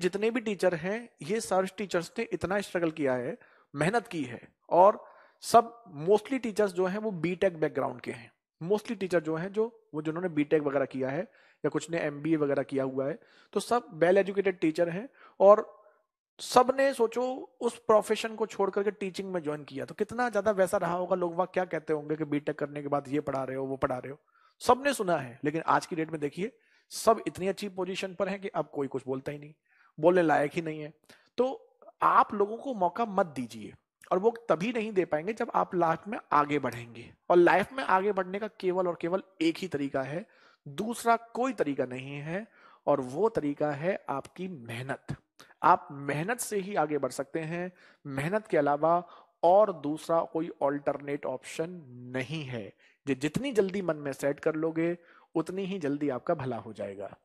जितने भी टीचर हैं ये सारे टीचर्स ने इतना स्ट्रगल किया है मेहनत की है और सब मोस्टली टीचर्स जो हैं वो बीटेक बैकग्राउंड के हैं मोस्टली टीचर जो हैं जो वो जिन्होंने बीटेक वगैरह किया है या कुछ ने एमबीए वगैरह किया हुआ है तो सब वेल एजुकेटेड टीचर हैं और सब ने सोचो उस प्रोफेशन को छोड़ करके टीचिंग में ज्वाइन किया तो कितना ज्यादा वैसा रहा होगा लोग वह क्या कहते होंगे कि बीटेक करने के बाद ये पढ़ा रहे हो वो पढ़ा रहे हो सब ने सुना है लेकिन आज की डेट में देखिए सब इतनी अच्छी पोजीशन पर हैं कि अब कोई कुछ बोलता ही नहीं बोलने लायक ही नहीं है तो आप लोगों को मौका मत दीजिए और वो तभी नहीं दे पाएंगे जब आप लाइफ में आगे बढ़ेंगे और लाइफ में आगे बढ़ने का केवल और केवल एक ही तरीका है दूसरा कोई तरीका नहीं है और वो तरीका है आपकी मेहनत आप मेहनत से ही आगे बढ़ सकते हैं मेहनत के अलावा और दूसरा कोई ऑल्टरनेट ऑप्शन नहीं है जो जितनी जल्दी मन में सेट कर लोगे उतनी ही जल्दी आपका भला हो जाएगा